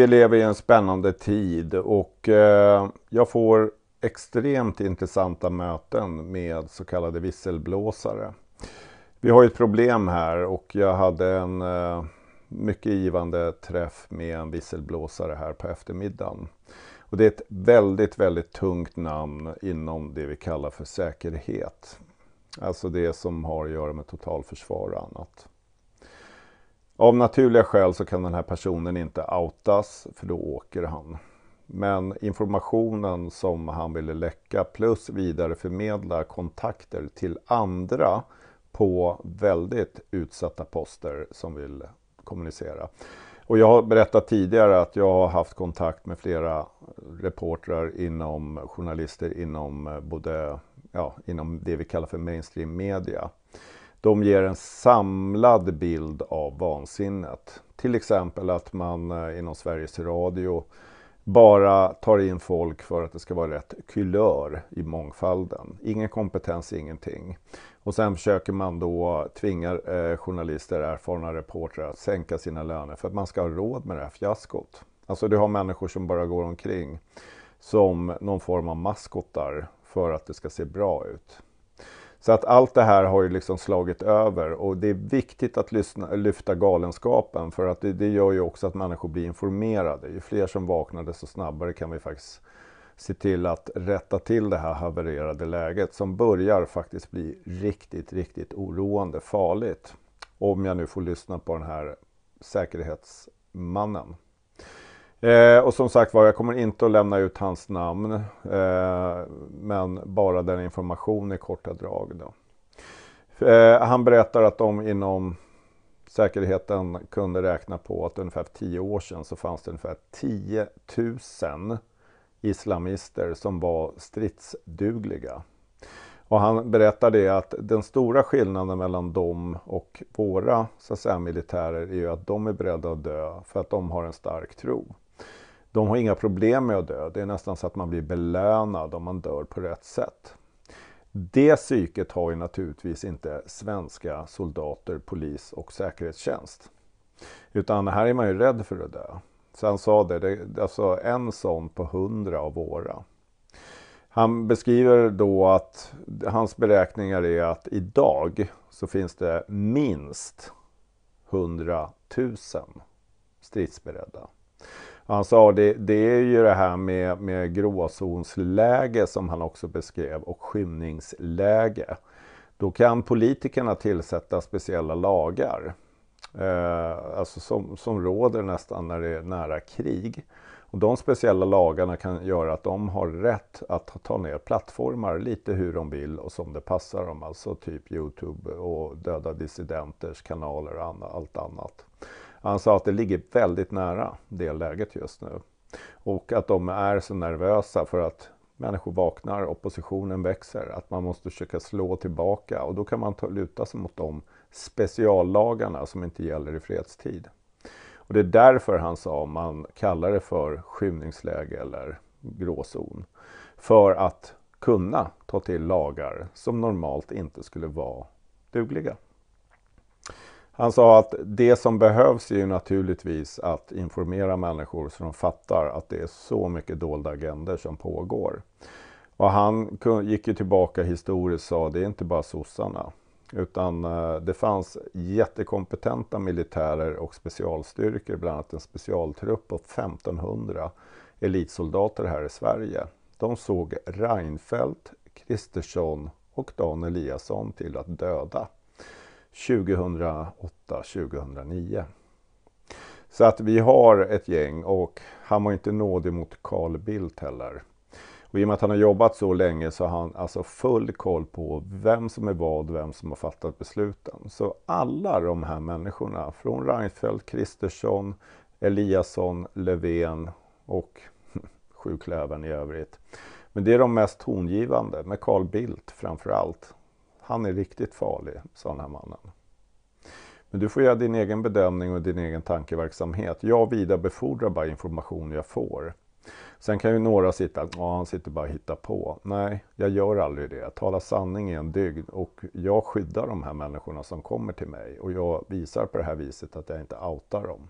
vi lever i en spännande tid och eh, jag får extremt intressanta möten med så kallade visselblåsare. Vi har ju ett problem här och jag hade en eh, mycket givande träff med en visselblåsare här på eftermiddagen. Och det är ett väldigt, väldigt tungt namn inom det vi kallar för säkerhet. Alltså det som har att göra med totalförsvar och annat. Av naturliga skäl så kan den här personen inte outas för då åker han. Men informationen som han ville läcka plus vidareförmedla kontakter till andra på väldigt utsatta poster som vill kommunicera. Och jag har berättat tidigare att jag har haft kontakt med flera reportrar inom journalister inom eh, både, ja, inom det vi kallar för mainstream media de ger en samlad bild av vansinnet. Till exempel att man eh, inom Sveriges Radio bara tar in folk för att det ska vara rätt kulör i mångfalden. Ingen kompetens, ingenting. Och sen försöker man då tvinga eh, journalister, erfarna reportrar att sänka sina löner för att man ska ha råd med det här fiaskot. Alltså du har människor som bara går omkring som någon form av maskotar för att det ska se bra ut. Så att allt det här har ju liksom slagit över och det är viktigt att lyssna, lyfta galenskapen för att det, det, gör ju också att människor blir informerade. Ju fler som vaknar desto snabbare kan vi faktiskt se till att rätta till det här havererade läget som börjar faktiskt bli riktigt, riktigt oroande farligt. Om jag nu får lyssna på den här säkerhetsmannen. Eh, och som sagt var, jag kommer inte att lämna ut hans namn. Eh, men bara den information i korta drag. Då. Eh, han berättar att de inom säkerheten kunde räkna på att ungefär 10 år sedan så fanns det ungefär 10 000 islamister som var stridsdugliga. Och han berättade att den stora skillnaden mellan dem och våra så att säga, militärer är ju att de är beredda att dö för att de har en stark tro. De har inga problem med att dö. Det är nästan så att man blir belönad om man dör på rätt sätt. Det psyket har ju naturligtvis inte svenska soldater, polis och säkerhetstjänst. Utan här är man ju rädd för att dö. Sen sa det, det är alltså en sån på hundra av våra. Han beskriver då att hans beräkningar är att idag så finns det minst 100 000 stridsberedda. Han sa det, det är ju det här med, med gråzonsläge som han också beskrev och skymningsläge. Då kan politikerna tillsätta speciella lagar. Eh, alltså som, som råder nästan när det är nära krig. Och de speciella lagarna kan göra att de har rätt att ta ner plattformar lite hur de vill och som det passar dem. Alltså typ Youtube och döda dissidenters kanaler och allt annat. Han sa att det ligger väldigt nära det läget just nu. Och att de är så nervösa för att människor vaknar, oppositionen växer, att man måste försöka slå tillbaka och då kan man ta, luta sig mot de speciallagarna som inte gäller i fredstid. Och det är därför han sa man kallar det för skymningsläge eller gråzon. För att kunna ta till lagar som normalt inte skulle vara dugliga. Han sa att det som behövs är ju naturligtvis att informera människor så de fattar att det är så mycket dolda agender som pågår. Och han gick ju tillbaka historiskt och sa det är inte bara sossarna. Utan eh, det fanns jättekompetenta militärer och specialstyrkor, bland annat en specialtrupp på 1500 elitsoldater här i Sverige. De såg Reinfeldt, Kristersson och Dan Eliasson till att döda. 2008-2009. Så att vi har ett gäng och han var inte nådig mot Carl Bildt heller. Och i och med att han har jobbat så länge så har han alltså full koll på vem som är vad, vem som har fattat besluten. Så alla de här människorna från Reinfeldt, Kristersson, Eliasson, Löfven och sjuklövern i övrigt. Men det är de mest tongivande, med Carl Bildt framför allt han är riktigt farlig, sa den här mannen. Men du får göra din egen bedömning och din egen tankeverksamhet. Jag vidarebefordrar bara information jag får. Sen kan ju några sitta, ja han sitter bara och hittar på. Nej, jag gör aldrig det. Jag talar sanning i en dygd och jag skyddar de här människorna som kommer till mig och jag visar på det här viset att jag inte outar dem.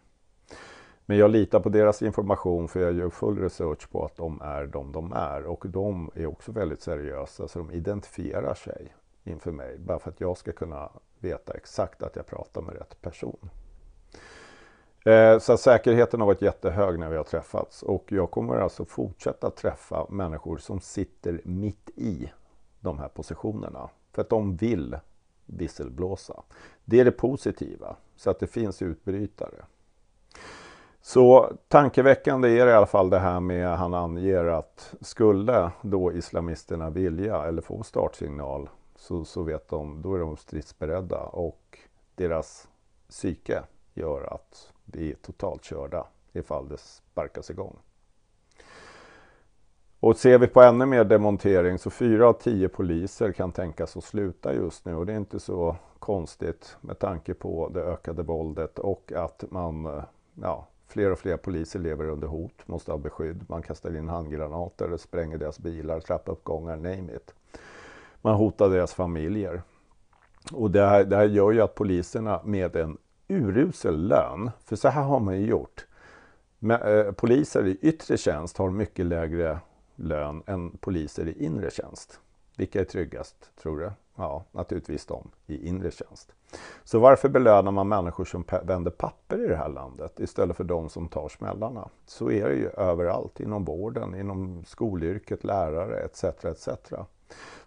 Men jag litar på deras information för jag gör full research på att de är de de är och de är också väldigt seriösa så de identifierar sig inför mig. Bara för att jag ska kunna veta exakt att jag pratar med rätt person. Eh, så säkerheten har varit jättehög när vi har träffats och jag kommer alltså fortsätta träffa människor som sitter mitt i de här positionerna. För att de vill visselblåsa. Det är det positiva, så att det finns utbrytare. Så tankeväckande är det i alla fall det här med han anger att skulle då islamisterna vilja eller få startsignal så, så vet de, då är de stridsberedda och deras psyke gör att vi är totalt körda ifall det sparkas igång. Och ser vi på ännu mer demontering så fyra av tio poliser kan tänkas att sluta just nu och det är inte så konstigt med tanke på det ökade våldet och att man, eh, ja, fler och fler poliser lever under hot, måste ha beskydd. Man kastar in handgranater, spränger deras bilar, trappuppgångar, name it. Man hotar deras familjer. Och det här, det här gör ju att poliserna med en urusel lön, för så här har man ju gjort. Men, eh, poliser i yttre tjänst har mycket lägre lön än poliser i inre tjänst. Vilka är tryggast, tror du? Ja, naturligtvis de i inre tjänst. Så varför belönar man människor som vänder papper i det här landet istället för de som tar smällarna? Så är det ju överallt, inom vården, inom skolyrket, lärare etc. etc.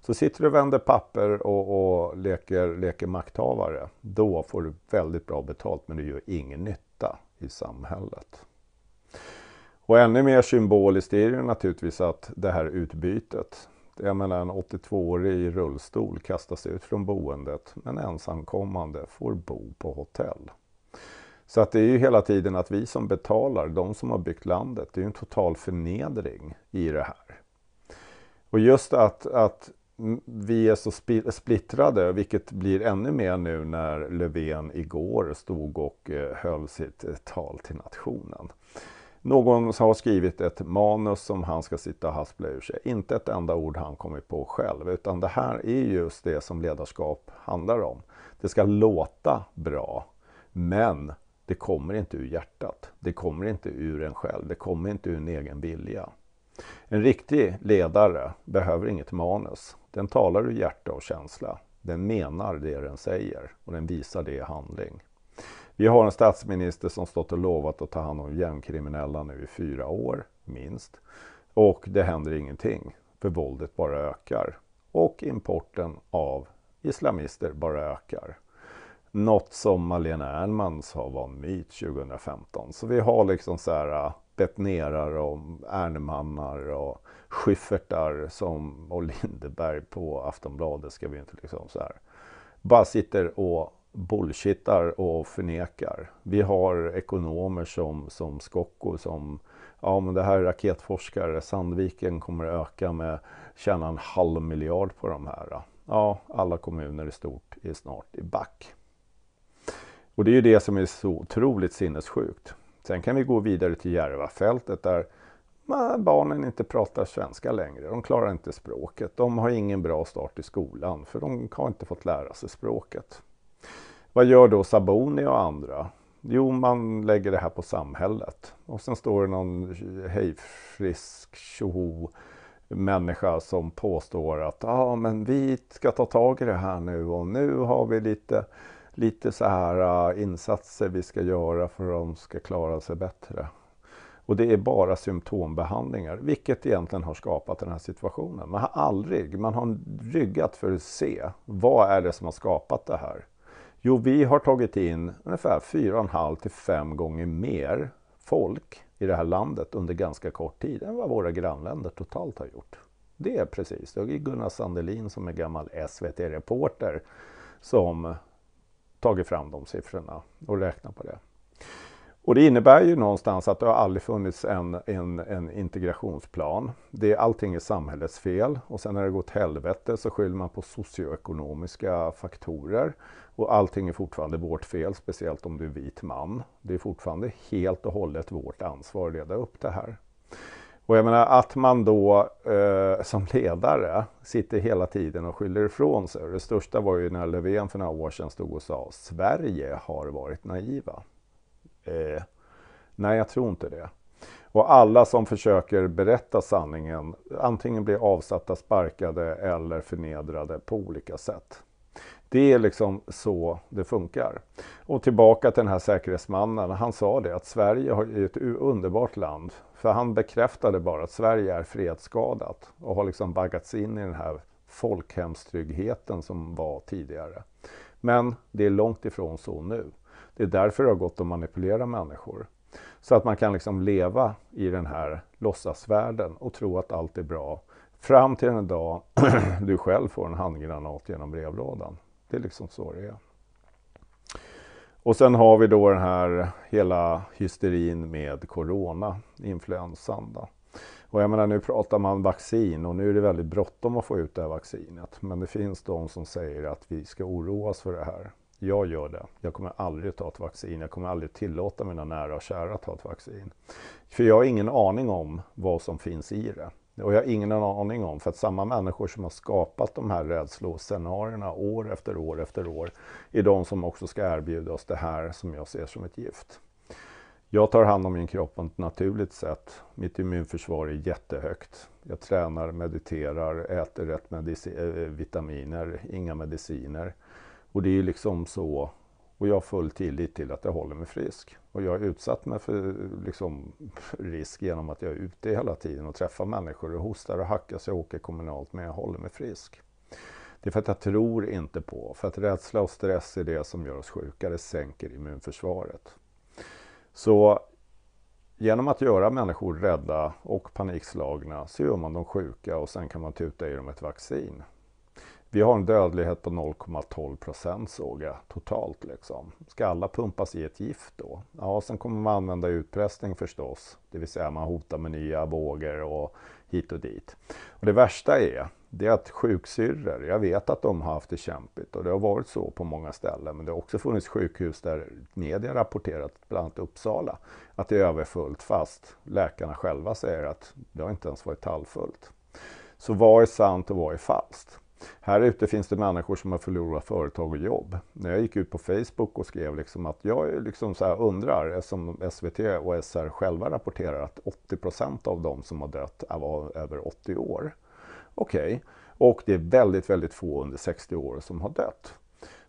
Så sitter du och vänder papper och, och leker, leker makthavare, då får du väldigt bra betalt men du gör ingen nytta i samhället. Och ännu mer symboliskt är det naturligtvis att det här utbytet. Jag menar en 82-årig i rullstol kastas ut från boendet men ensamkommande får bo på hotell. Så att det är ju hela tiden att vi som betalar, de som har byggt landet, det är ju en total förnedring i det här. Och just att, att vi är så splittrade, vilket blir ännu mer nu när Löfven igår stod och eh, höll sitt eh, tal till nationen. Någon har skrivit ett manus som han ska sitta och haspla ur sig. Inte ett enda ord han kommit på själv, utan det här är just det som ledarskap handlar om. Det ska låta bra, men det kommer inte ur hjärtat. Det kommer inte ur en själv, det kommer inte ur en egen vilja. En riktig ledare behöver inget manus. Den talar ur hjärta och känsla. Den menar det den säger och den visar det i handling. Vi har en statsminister som stått och lovat att ta hand om gängkriminella nu i fyra år, minst. Och det händer ingenting, för våldet bara ökar. Och importen av islamister bara ökar. Något som Malena Ernmans har var en myt 2015. Så vi har liksom så här petnerar och Ernemannar och Schyffertar som, och Lindeberg på Aftonbladet ska vi inte liksom så här. Bara sitter och bullshittar och förnekar. Vi har ekonomer som, som Skocko som ja men det här är raketforskare, Sandviken kommer öka med, tjäna en halv miljard på de här. Ja, alla kommuner i stort är snart i back. Och det är ju det som är så otroligt sinnessjukt. Sen kan vi gå vidare till Järvafältet där barnen inte pratar svenska längre. De klarar inte språket. De har ingen bra start i skolan för de har inte fått lära sig språket. Vad gör då Saboni och andra? Jo, man lägger det här på samhället. Och sen står det någon hejfrisk tjoho människa som påstår att ah, men vi ska ta tag i det här nu och nu har vi lite lite så här äh, insatser vi ska göra för att de ska klara sig bättre. Och det är bara symptombehandlingar, vilket egentligen har skapat den här situationen. Man har aldrig, man har ryggat för att se, vad är det som har skapat det här? Jo, vi har tagit in ungefär 4,5 till 5 gånger mer folk i det här landet under ganska kort tid än vad våra grannländer totalt har gjort. Det är precis, det är Gunnar Sandelin som är gammal SVT-reporter som tagit fram de siffrorna och räknat på det. Och det innebär ju någonstans att det har aldrig funnits en, en, en integrationsplan. Det, allting är samhällets fel och sen när det gått helvete så skyller man på socioekonomiska faktorer. Och allting är fortfarande vårt fel, speciellt om du är vit man. Det är fortfarande helt och hållet vårt ansvar att reda upp det här. Och jag menar att man då eh, som ledare sitter hela tiden och skyller ifrån sig. Det största var ju när Löfven för några år sedan stod och sa Sverige har varit naiva. Eh, nej, jag tror inte det. Och alla som försöker berätta sanningen antingen blir avsatta, sparkade eller förnedrade på olika sätt. Det är liksom så det funkar. Och tillbaka till den här säkerhetsmannen, han sa det att Sverige är ett underbart land för han bekräftade bara att Sverige är fredsskadat och har liksom baggats in i den här folkhemstryggheten som var tidigare. Men det är långt ifrån så nu. Det är därför det har gått att manipulera människor. Så att man kan liksom leva i den här låtsasvärlden och tro att allt är bra. Fram till den dag du själv får en handgranat genom brevlådan. Det är liksom så det är. Och sen har vi då den här hela hysterin med corona, influensan. Då. Och jag menar, nu pratar man vaccin och nu är det väldigt bråttom att få ut det här vaccinet. Men det finns de som säger att vi ska oroa oss för det här. Jag gör det. Jag kommer aldrig ta ett vaccin. Jag kommer aldrig tillåta mina nära och kära att ta ett vaccin. För jag har ingen aning om vad som finns i det. Och jag har ingen aning om, för att samma människor som har skapat de här rädsloscenarierna år efter år efter år är de som också ska erbjuda oss det här som jag ser som ett gift. Jag tar hand om min kropp på ett naturligt sätt. Mitt immunförsvar är jättehögt. Jag tränar, mediterar, äter rätt medicin, eh, vitaminer, inga mediciner. Och det är ju liksom så och jag har full tillit till att jag håller mig frisk. Och jag har utsatt mig för liksom, risk genom att jag är ute hela tiden och träffar människor och hostar och hackar så jag åker kommunalt men jag håller mig frisk. Det är för att jag tror inte på, för att rädsla och stress är det som gör oss sjuka, det sänker immunförsvaret. Så genom att göra människor rädda och panikslagna så gör man dem sjuka och sen kan man tuta i dem ett vaccin. Vi har en dödlighet på 0,12 procent såg jag totalt. Liksom. Ska alla pumpas i ett gift då? Ja, sen kommer man använda utpressning förstås. Det vill säga man hotar med nya vågor och hit och dit. Och det värsta är, det är att sjuksyrror, jag vet att de har haft det kämpigt och det har varit så på många ställen. Men det har också funnits sjukhus där media rapporterat, bland annat Uppsala, att det är överfullt fast läkarna själva säger att det har inte ens varit tallfullt. Så vad är sant och vad är falskt? Här ute finns det människor som har förlorat företag och jobb. När jag gick ut på Facebook och skrev liksom att jag liksom så undrar, eftersom SVT och SR själva rapporterar att 80 av de som har dött var över 80 år. Okej, okay. och det är väldigt, väldigt få under 60 år som har dött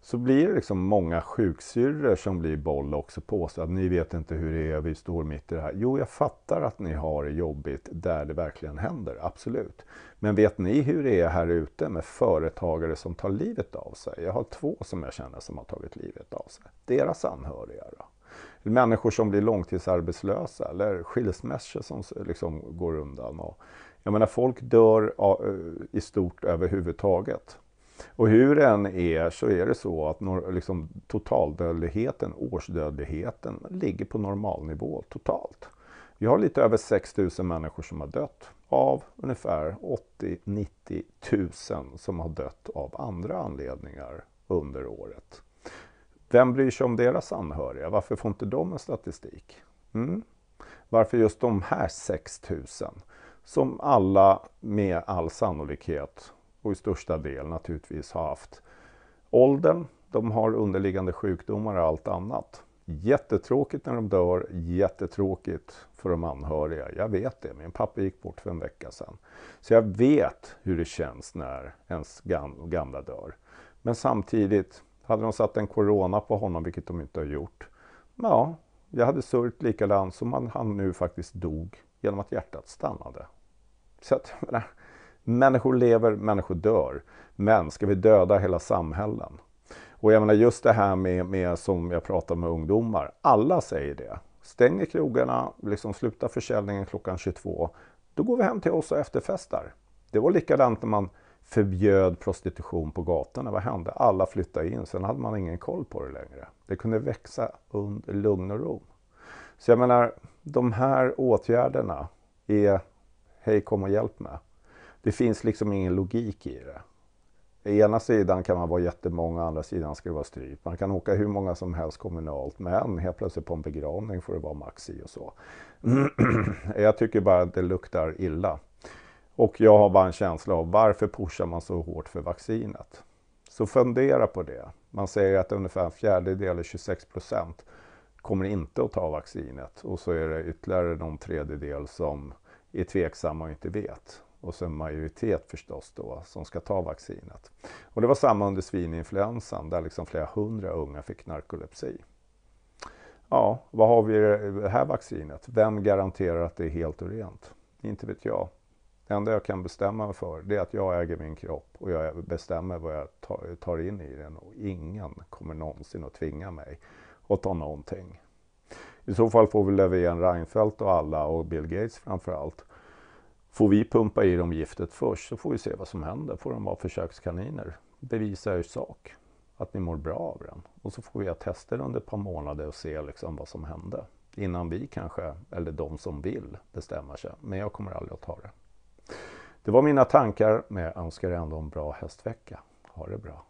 så blir det liksom många sjuksyrror som blir boll också påstår att ni vet inte hur det är, vi står mitt i det här. Jo, jag fattar att ni har det jobbigt där det verkligen händer, absolut. Men vet ni hur det är här ute med företagare som tar livet av sig? Jag har två som jag känner som har tagit livet av sig. Deras anhöriga då? Människor som blir långtidsarbetslösa eller skilsmässor som liksom går undan. Och, jag menar, folk dör eh, i stort överhuvudtaget. Och hur den är så är det så att nor- liksom, totaldödligheten, årsdödligheten, ligger på normalnivå totalt. Vi har lite över 6 000 människor som har dött av ungefär 80-90 000 som har dött av andra anledningar under året. Vem bryr sig om deras anhöriga? Varför får inte de en statistik? Mm. Varför just de här 6 000 som alla med all sannolikhet och i största del naturligtvis har haft åldern, de har underliggande sjukdomar och allt annat. Jättetråkigt när de dör, jättetråkigt för de anhöriga. Jag vet det, min pappa gick bort för en vecka sedan. Så jag vet hur det känns när ens gamla dör. Men samtidigt, hade de satt en corona på honom, vilket de inte har gjort, ja, jag hade sörjt likadant som han, nu faktiskt dog genom att hjärtat stannade. Så att, Människor lever, människor dör. Men ska vi döda hela samhällen? Och jag menar just det här med, med som jag pratar med ungdomar. Alla säger det. Stänger krogarna, liksom slutar försäljningen klockan 22. Då går vi hem till oss och efterfestar. Det var likadant när man förbjöd prostitution på gatorna. Vad hände? Alla flyttade in, sen hade man ingen koll på det längre. Det kunde växa under lugn och ro. Så jag menar, de här åtgärderna är hej kom och hjälp mig. Det finns liksom ingen logik i det. Å ena sidan kan man vara jättemånga, andra sidan ska det vara strypt. Man kan åka hur många som helst kommunalt, men helt plötsligt på en begravning får det vara maxi och så. jag tycker bara att det luktar illa. Och jag har bara en känsla av varför pushar man så hårt för vaccinet? Så fundera på det. Man säger att ungefär en fjärdedel, 26 procent, kommer inte att ta vaccinet. Och så är det ytterligare någon tredjedel som är tveksamma och inte vet och sen majoritet förstås då som ska ta vaccinet. Och det var samma under svininfluensan där liksom flera hundra unga fick narkolepsi. Ja, vad har vi i det här vaccinet? Vem garanterar att det är helt och rent? Inte vet jag. Det enda jag kan bestämma mig för det är att jag äger min kropp och jag bestämmer vad jag tar in i den och ingen kommer någonsin att tvinga mig att ta någonting. I så fall får vi Löfven, Reinfeldt och alla och Bill Gates framför allt Får vi pumpa i dem giftet först så får vi se vad som händer. Får de vara försökskaniner? Bevisa er sak, att ni mår bra av den. Och så får vi göra tester under ett par månader och se liksom vad som hände. Innan vi kanske, eller de som vill, bestämmer sig. Men jag kommer aldrig att ta det. Det var mina tankar, men jag önskar er ändå en bra hästvecka. Ha det bra!